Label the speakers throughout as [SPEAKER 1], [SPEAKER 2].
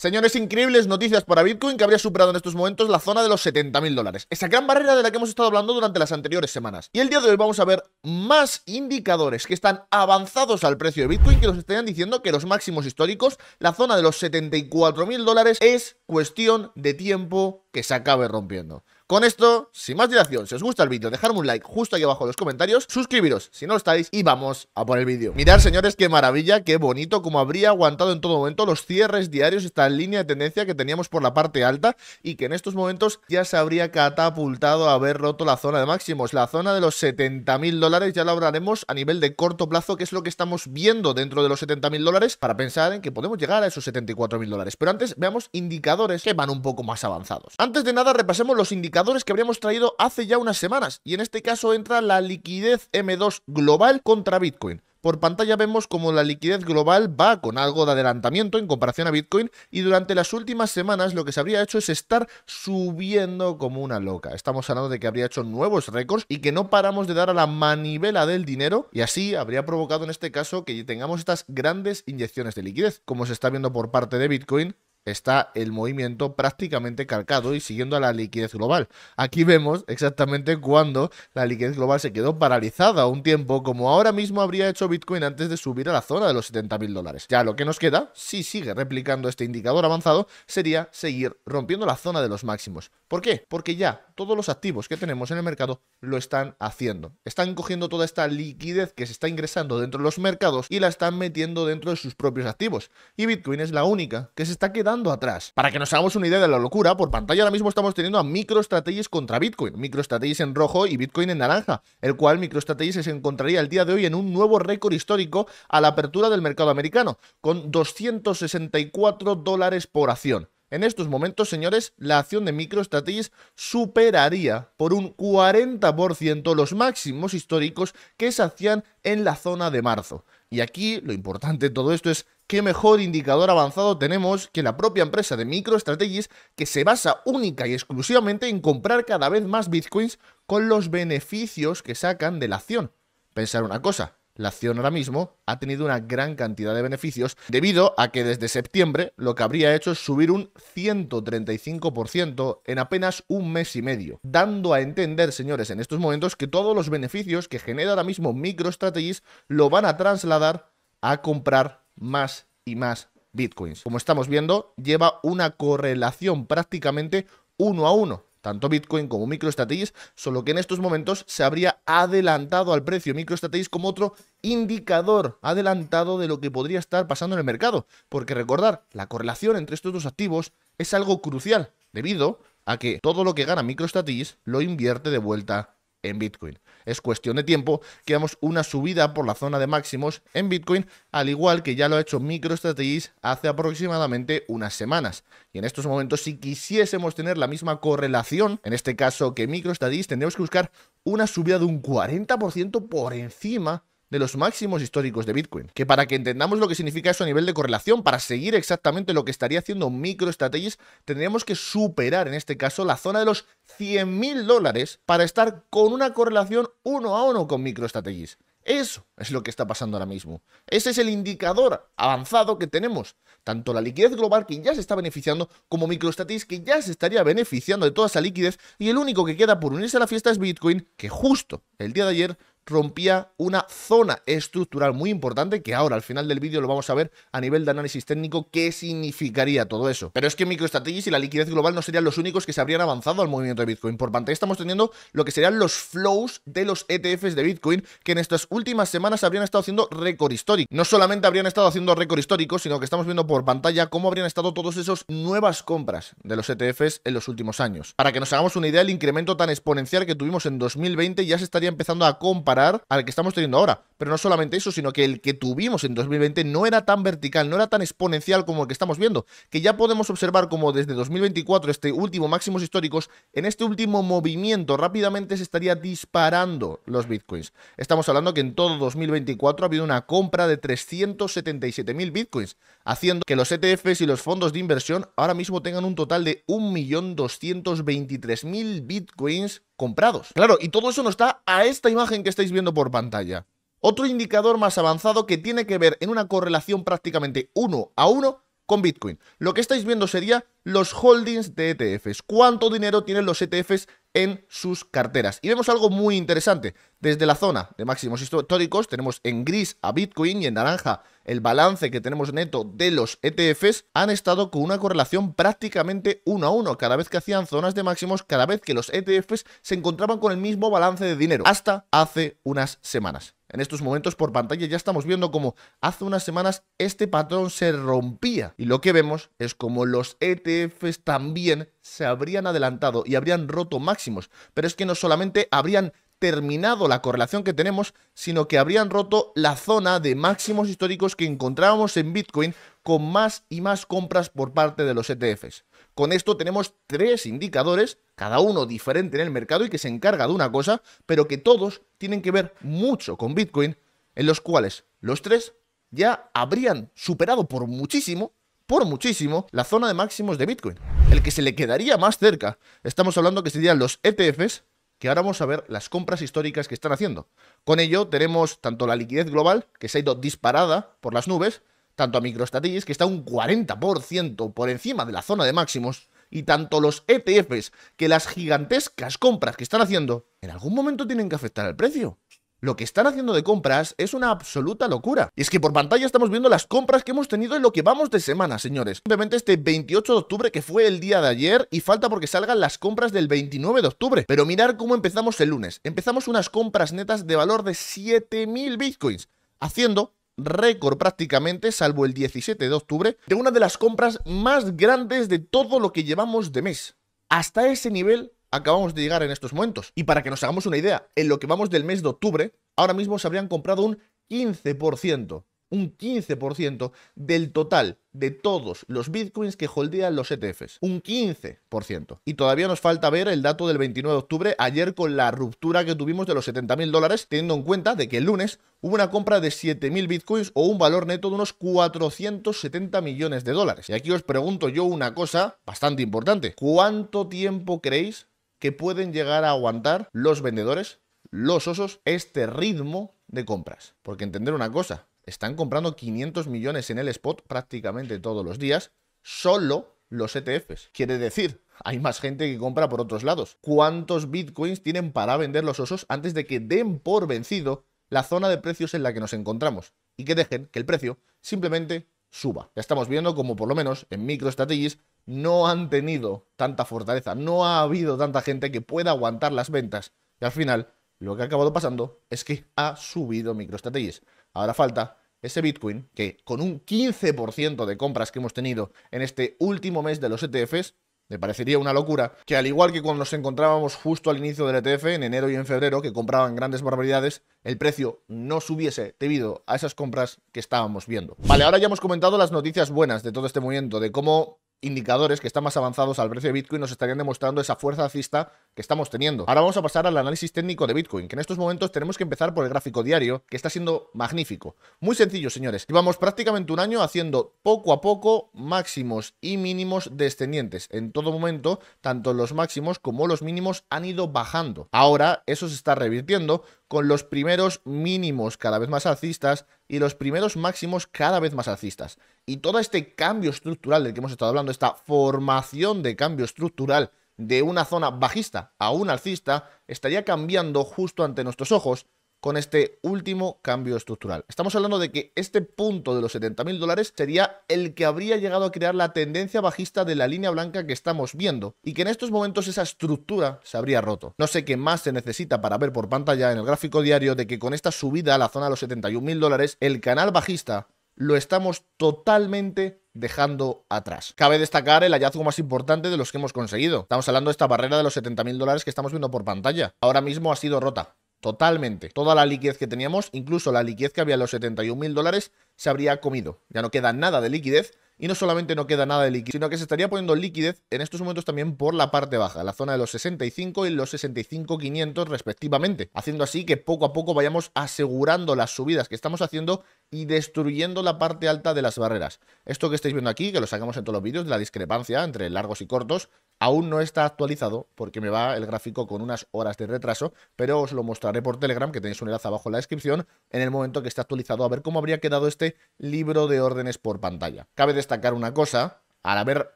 [SPEAKER 1] Señores, increíbles noticias para Bitcoin que habría superado en estos momentos la zona de los 70.000 dólares. Esa gran barrera de la que hemos estado hablando durante las anteriores semanas. Y el día de hoy vamos a ver más indicadores que están avanzados al precio de Bitcoin que nos estarían diciendo que los máximos históricos, la zona de los 74.000 dólares, es cuestión de tiempo que se acabe rompiendo. Con esto, sin más dilación, si os gusta el vídeo, dejadme un like justo ahí abajo en los comentarios, suscribiros si no lo estáis y vamos a por el vídeo. Mirad, señores, qué maravilla, qué bonito, como habría aguantado en todo momento los cierres diarios, esta línea de tendencia que teníamos por la parte alta y que en estos momentos ya se habría catapultado a haber roto la zona de máximos, la zona de los 70.000 dólares, ya la hablaremos a nivel de corto plazo, que es lo que estamos viendo dentro de los 70.000 dólares para pensar en que podemos llegar a esos 74.000 dólares. Pero antes veamos indicadores que van un poco más avanzados. Antes de nada repasemos los indicadores que habríamos traído hace ya unas semanas y en este caso entra la liquidez M2 global contra Bitcoin. Por pantalla vemos como la liquidez global va con algo de adelantamiento en comparación a Bitcoin y durante las últimas semanas lo que se habría hecho es estar subiendo como una loca. Estamos hablando de que habría hecho nuevos récords y que no paramos de dar a la manivela del dinero y así habría provocado en este caso que tengamos estas grandes inyecciones de liquidez, como se está viendo por parte de Bitcoin está el movimiento prácticamente calcado y siguiendo a la liquidez global. Aquí vemos exactamente cuando la liquidez global se quedó paralizada un tiempo, como ahora mismo habría hecho Bitcoin antes de subir a la zona de los 70.000 dólares. Ya lo que nos queda, si sigue replicando este indicador avanzado, sería seguir rompiendo la zona de los máximos. ¿Por qué? Porque ya todos los activos que tenemos en el mercado lo están haciendo. Están cogiendo toda esta liquidez que se está ingresando dentro de los mercados y la están metiendo dentro de sus propios activos. Y Bitcoin es la única que se está quedando atrás. Para que nos hagamos una idea de la locura, por pantalla ahora mismo estamos teniendo a MicroStrategies contra Bitcoin. MicroStrategies en rojo y Bitcoin en naranja, el cual MicroStrategies se encontraría el día de hoy en un nuevo récord histórico a la apertura del mercado americano, con 264 dólares por acción. En estos momentos, señores, la acción de MicroStrategy superaría por un 40% los máximos históricos que se hacían en la zona de marzo. Y aquí lo importante de todo esto es qué mejor indicador avanzado tenemos que la propia empresa de MicroStrategy que se basa única y exclusivamente en comprar cada vez más bitcoins con los beneficios que sacan de la acción. Pensar una cosa, la acción ahora mismo ha tenido una gran cantidad de beneficios debido a que desde septiembre lo que habría hecho es subir un 135% en apenas un mes y medio, dando a entender, señores, en estos momentos que todos los beneficios que genera ahora mismo MicroStrategy lo van a trasladar a comprar más y más bitcoins. Como estamos viendo, lleva una correlación prácticamente uno a uno tanto Bitcoin como MicroStatis, solo que en estos momentos se habría adelantado al precio MicroStatis como otro indicador adelantado de lo que podría estar pasando en el mercado, porque recordar, la correlación entre estos dos activos es algo crucial, debido a que todo lo que gana MicroStatis lo invierte de vuelta en Bitcoin. Es cuestión de tiempo que veamos una subida por la zona de máximos en Bitcoin, al igual que ya lo ha hecho MicroStrategy hace aproximadamente unas semanas. Y en estos momentos, si quisiésemos tener la misma correlación, en este caso que MicroStrategy, tendríamos que buscar una subida de un 40% por encima de los máximos históricos de Bitcoin. Que para que entendamos lo que significa eso a nivel de correlación, para seguir exactamente lo que estaría haciendo MicroStrategies, tendríamos que superar en este caso la zona de los 100.000 dólares para estar con una correlación uno a uno con MicroStrategies. Eso es lo que está pasando ahora mismo. Ese es el indicador avanzado que tenemos. Tanto la liquidez global que ya se está beneficiando como MicroStrategies que ya se estaría beneficiando de toda esa liquidez y el único que queda por unirse a la fiesta es Bitcoin que justo el día de ayer rompía una zona estructural muy importante que ahora al final del vídeo lo vamos a ver a nivel de análisis técnico qué significaría todo eso. Pero es que MicroStrategy y la liquidez global no serían los únicos que se habrían avanzado al movimiento de Bitcoin. Por pantalla estamos teniendo lo que serían los flows de los ETFs de Bitcoin que en estas últimas semanas habrían estado haciendo récord histórico. No solamente habrían estado haciendo récord histórico, sino que estamos viendo por pantalla cómo habrían estado todos esos nuevas compras de los ETFs en los últimos años. Para que nos hagamos una idea, el incremento tan exponencial que tuvimos en 2020 ya se estaría empezando a comparar al que estamos teniendo ahora. Pero no solamente eso, sino que el que tuvimos en 2020 no era tan vertical, no era tan exponencial como el que estamos viendo, que ya podemos observar como desde 2024, este último máximos históricos, en este último movimiento rápidamente se estaría disparando los bitcoins. Estamos hablando que en todo 2024 ha habido una compra de 377.000 bitcoins, haciendo que los ETFs y los fondos de inversión ahora mismo tengan un total de 1.223.000 bitcoins comprados. Claro, y todo eso no está a esta imagen que estáis viendo por pantalla. Otro indicador más avanzado que tiene que ver en una correlación prácticamente uno a uno con Bitcoin. Lo que estáis viendo sería los holdings de ETFs, cuánto dinero tienen los ETFs en sus carteras. Y vemos algo muy interesante. Desde la zona de máximos históricos tenemos en gris a Bitcoin y en naranja el balance que tenemos neto de los ETFs. Han estado con una correlación prácticamente uno a uno. Cada vez que hacían zonas de máximos, cada vez que los ETFs se encontraban con el mismo balance de dinero. Hasta hace unas semanas. En estos momentos por pantalla ya estamos viendo cómo hace unas semanas este patrón se rompía. Y lo que vemos es como los ETFs ETFs también se habrían adelantado y habrían roto máximos. Pero es que no solamente habrían terminado la correlación que tenemos, sino que habrían roto la zona de máximos históricos que encontrábamos en Bitcoin con más y más compras por parte de los ETFs. Con esto tenemos tres indicadores, cada uno diferente en el mercado y que se encarga de una cosa, pero que todos tienen que ver mucho con Bitcoin, en los cuales los tres ya habrían superado por muchísimo por muchísimo la zona de máximos de Bitcoin. El que se le quedaría más cerca, estamos hablando que serían los ETFs, que ahora vamos a ver las compras históricas que están haciendo. Con ello tenemos tanto la liquidez global, que se ha ido disparada por las nubes, tanto a MicroStrategy, que está un 40% por encima de la zona de máximos, y tanto los ETFs que las gigantescas compras que están haciendo, en algún momento tienen que afectar al precio. Lo que están haciendo de compras es una absoluta locura. Y es que por pantalla estamos viendo las compras que hemos tenido en lo que vamos de semana, señores. Simplemente este 28 de octubre, que fue el día de ayer, y falta porque salgan las compras del 29 de octubre. Pero mirar cómo empezamos el lunes. Empezamos unas compras netas de valor de 7.000 bitcoins, haciendo récord prácticamente, salvo el 17 de octubre, de una de las compras más grandes de todo lo que llevamos de mes. Hasta ese nivel acabamos de llegar en estos momentos. Y para que nos hagamos una idea, en lo que vamos del mes de octubre, ahora mismo se habrían comprado un 15%, un 15% del total de todos los bitcoins que holdean los ETFs. Un 15%. Y todavía nos falta ver el dato del 29 de octubre, ayer con la ruptura que tuvimos de los 70.000 dólares, teniendo en cuenta de que el lunes hubo una compra de 7.000 bitcoins o un valor neto de unos 470 millones de dólares. Y aquí os pregunto yo una cosa bastante importante. ¿Cuánto tiempo creéis que pueden llegar a aguantar los vendedores, los osos, este ritmo de compras. Porque entender una cosa, están comprando 500 millones en el spot prácticamente todos los días, solo los ETFs. Quiere decir, hay más gente que compra por otros lados. ¿Cuántos bitcoins tienen para vender los osos antes de que den por vencido la zona de precios en la que nos encontramos? Y que dejen que el precio simplemente suba. Ya estamos viendo como por lo menos en MicroStrategies no han tenido tanta fortaleza, no ha habido tanta gente que pueda aguantar las ventas. Y al final, lo que ha acabado pasando es que ha subido MicroStrategy. Ahora falta ese Bitcoin que con un 15% de compras que hemos tenido en este último mes de los ETFs, me parecería una locura que al igual que cuando nos encontrábamos justo al inicio del ETF, en enero y en febrero, que compraban grandes barbaridades, el precio no subiese debido a esas compras que estábamos viendo. Vale, ahora ya hemos comentado las noticias buenas de todo este movimiento, de cómo indicadores que están más avanzados al precio de Bitcoin nos estarían demostrando esa fuerza alcista que estamos teniendo. Ahora vamos a pasar al análisis técnico de Bitcoin, que en estos momentos tenemos que empezar por el gráfico diario, que está siendo magnífico. Muy sencillo, señores. Llevamos prácticamente un año haciendo poco a poco máximos y mínimos descendientes. En todo momento, tanto los máximos como los mínimos han ido bajando. Ahora eso se está revirtiendo con los primeros mínimos cada vez más alcistas y los primeros máximos cada vez más alcistas. Y todo este cambio estructural del que hemos estado hablando, esta formación de cambio estructural de una zona bajista a una alcista, estaría cambiando justo ante nuestros ojos con este último cambio estructural. Estamos hablando de que este punto de los 70.000 dólares sería el que habría llegado a crear la tendencia bajista de la línea blanca que estamos viendo y que en estos momentos esa estructura se habría roto. No sé qué más se necesita para ver por pantalla en el gráfico diario de que con esta subida a la zona de los 71.000 dólares el canal bajista lo estamos totalmente dejando atrás. Cabe destacar el hallazgo más importante de los que hemos conseguido. Estamos hablando de esta barrera de los 70.000 dólares que estamos viendo por pantalla. Ahora mismo ha sido rota. Totalmente. Toda la liquidez que teníamos, incluso la liquidez que había en los 71 mil dólares, se habría comido. Ya no queda nada de liquidez. Y no solamente no queda nada de liquidez, sino que se estaría poniendo liquidez en estos momentos también por la parte baja, la zona de los 65 y los 65.500 respectivamente, haciendo así que poco a poco vayamos asegurando las subidas que estamos haciendo y destruyendo la parte alta de las barreras. Esto que estáis viendo aquí, que lo sacamos en todos los vídeos, la discrepancia entre largos y cortos, Aún no está actualizado porque me va el gráfico con unas horas de retraso, pero os lo mostraré por Telegram, que tenéis un enlace abajo en la descripción, en el momento que esté actualizado, a ver cómo habría quedado este libro de órdenes por pantalla. Cabe destacar una cosa, al haber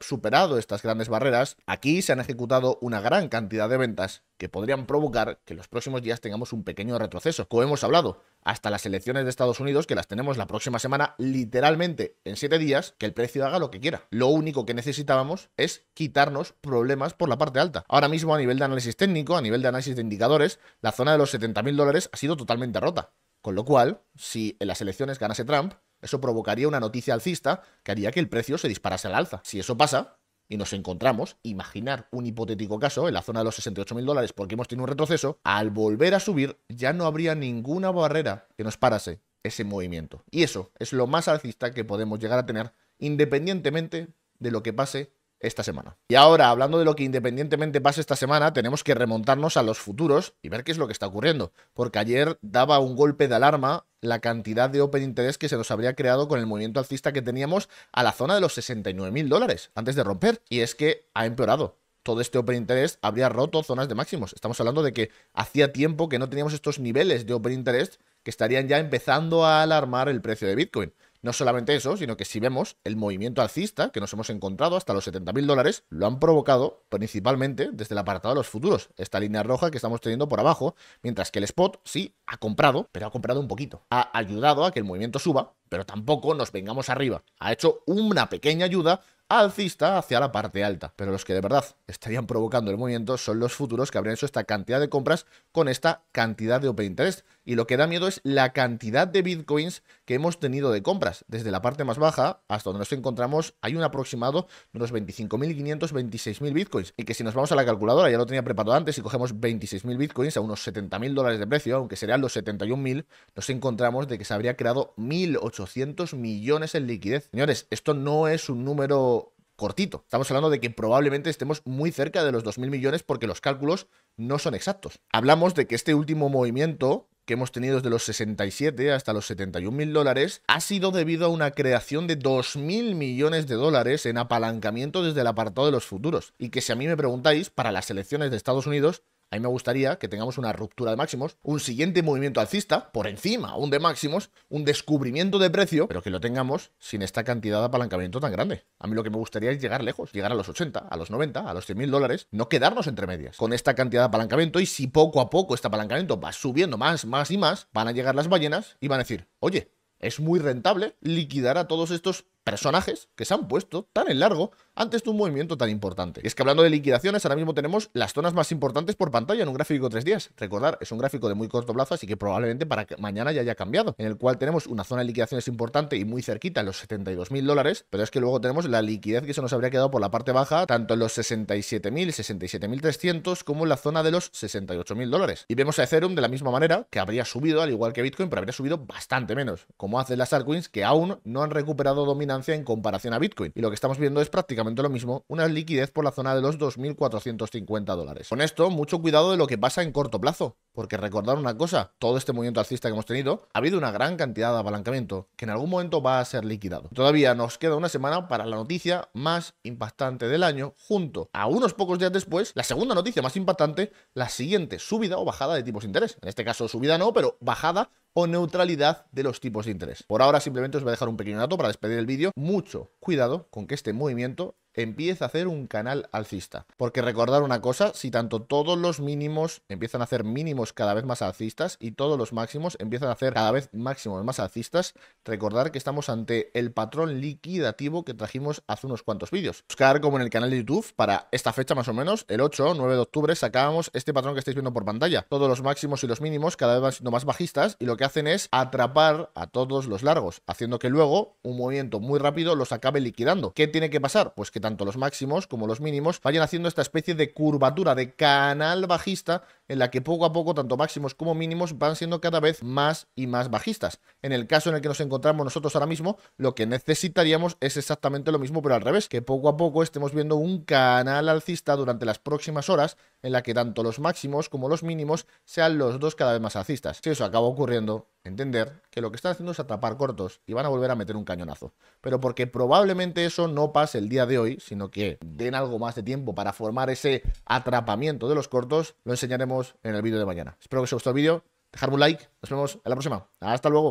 [SPEAKER 1] superado estas grandes barreras, aquí se han ejecutado una gran cantidad de ventas que podrían provocar que en los próximos días tengamos un pequeño retroceso. Como hemos hablado, hasta las elecciones de Estados Unidos, que las tenemos la próxima semana, literalmente en siete días, que el precio haga lo que quiera. Lo único que necesitábamos es quitarnos problemas por la parte alta. Ahora mismo a nivel de análisis técnico, a nivel de análisis de indicadores, la zona de los 70.000 dólares ha sido totalmente rota. Con lo cual, si en las elecciones ganase Trump, eso provocaría una noticia alcista que haría que el precio se disparase al alza. Si eso pasa, y nos encontramos, imaginar un hipotético caso en la zona de los 68.000 dólares porque hemos tenido un retroceso, al volver a subir ya no habría ninguna barrera que nos parase ese movimiento. Y eso es lo más alcista que podemos llegar a tener independientemente de lo que pase esta semana. Y ahora, hablando de lo que independientemente pase esta semana, tenemos que remontarnos a los futuros y ver qué es lo que está ocurriendo, porque ayer daba un golpe de alarma la cantidad de open Interest que se nos habría creado con el movimiento alcista que teníamos a la zona de los 69 mil dólares antes de romper. Y es que ha empeorado todo este Open Interest habría roto zonas de máximos. Estamos hablando de que hacía tiempo que no teníamos estos niveles de Open Interest que estarían ya empezando a alarmar el precio de Bitcoin. No solamente eso, sino que si vemos el movimiento alcista que nos hemos encontrado hasta los 70.000 dólares, lo han provocado principalmente desde el apartado de los futuros, esta línea roja que estamos teniendo por abajo, mientras que el spot sí ha comprado, pero ha comprado un poquito. Ha ayudado a que el movimiento suba, pero tampoco nos vengamos arriba. Ha hecho una pequeña ayuda alcista hacia la parte alta. Pero los que de verdad estarían provocando el movimiento son los futuros que habrían hecho esta cantidad de compras con esta cantidad de Open Interest. Y lo que da miedo es la cantidad de bitcoins que hemos tenido de compras. Desde la parte más baja hasta donde nos encontramos hay un aproximado de unos 25.500, 26.000 bitcoins. Y que si nos vamos a la calculadora, ya lo tenía preparado antes, y cogemos 26.000 bitcoins a unos 70.000 dólares de precio, aunque serían los 71.000, nos encontramos de que se habría creado 1.800 millones en liquidez. Señores, esto no es un número cortito. Estamos hablando de que probablemente estemos muy cerca de los 2.000 millones porque los cálculos no son exactos. Hablamos de que este último movimiento que hemos tenido desde los 67 hasta los 71.000 dólares ha sido debido a una creación de 2.000 millones de dólares en apalancamiento desde el apartado de los futuros. Y que si a mí me preguntáis, para las elecciones de Estados Unidos, a mí me gustaría que tengamos una ruptura de máximos, un siguiente movimiento alcista por encima, aún de máximos, un descubrimiento de precio, pero que lo tengamos sin esta cantidad de apalancamiento tan grande. A mí lo que me gustaría es llegar lejos, llegar a los 80, a los 90, a los 100 mil dólares, no quedarnos entre medias con esta cantidad de apalancamiento y si poco a poco este apalancamiento va subiendo más, más y más, van a llegar las ballenas y van a decir, oye, es muy rentable liquidar a todos estos personajes que se han puesto tan en largo antes de un movimiento tan importante. Y es que hablando de liquidaciones, ahora mismo tenemos las zonas más importantes por pantalla en un gráfico de 3 días. Recordar, es un gráfico de muy corto plazo, así que probablemente para mañana ya haya cambiado, en el cual tenemos una zona de liquidaciones importante y muy cerquita, los 72.000 dólares, pero es que luego tenemos la liquidez que se nos habría quedado por la parte baja, tanto en los 67.000, 67.300, como en la zona de los 68.000 dólares. Y vemos a Ethereum de la misma manera, que habría subido, al igual que Bitcoin, pero habría subido bastante menos, como hacen las altcoins que aún no han recuperado dominancia en comparación a Bitcoin. Y lo que estamos viendo es prácticamente lo mismo, una liquidez por la zona de los 2.450 dólares. Con esto, mucho cuidado de lo que pasa en corto plazo. Porque recordar una cosa, todo este movimiento alcista que hemos tenido, ha habido una gran cantidad de apalancamiento que en algún momento va a ser liquidado. Todavía nos queda una semana para la noticia más impactante del año, junto a unos pocos días después, la segunda noticia más impactante, la siguiente subida o bajada de tipos de interés. En este caso subida no, pero bajada o neutralidad de los tipos de interés. Por ahora simplemente os voy a dejar un pequeño dato para despedir el vídeo mucho cuidado con que este movimiento empieza a hacer un canal alcista. Porque recordar una cosa, si tanto todos los mínimos empiezan a hacer mínimos cada vez más alcistas y todos los máximos empiezan a hacer cada vez máximos más alcistas, recordar que estamos ante el patrón liquidativo que trajimos hace unos cuantos vídeos. Buscar como en el canal de YouTube para esta fecha más o menos, el 8 o 9 de octubre, sacábamos este patrón que estáis viendo por pantalla. Todos los máximos y los mínimos cada vez más, más bajistas y lo que hacen es atrapar a todos los largos, haciendo que luego un movimiento muy rápido los acabe liquidando. ¿Qué tiene que pasar? Pues que tanto los máximos como los mínimos vayan haciendo esta especie de curvatura, de canal bajista, en la que poco a poco tanto máximos como mínimos van siendo cada vez más y más bajistas. En el caso en el que nos encontramos nosotros ahora mismo, lo que necesitaríamos es exactamente lo mismo, pero al revés, que poco a poco estemos viendo un canal alcista durante las próximas horas, en la que tanto los máximos como los mínimos sean los dos cada vez más alcistas. Si eso acaba ocurriendo, entender que lo que están haciendo es atrapar cortos y van a volver a meter un cañonazo. Pero porque probablemente eso no pase el día de hoy, sino que den algo más de tiempo para formar ese atrapamiento de los cortos, lo enseñaremos en el vídeo de mañana. Espero que os haya gustado el vídeo, Dejadme un like, nos vemos en la próxima. Hasta luego.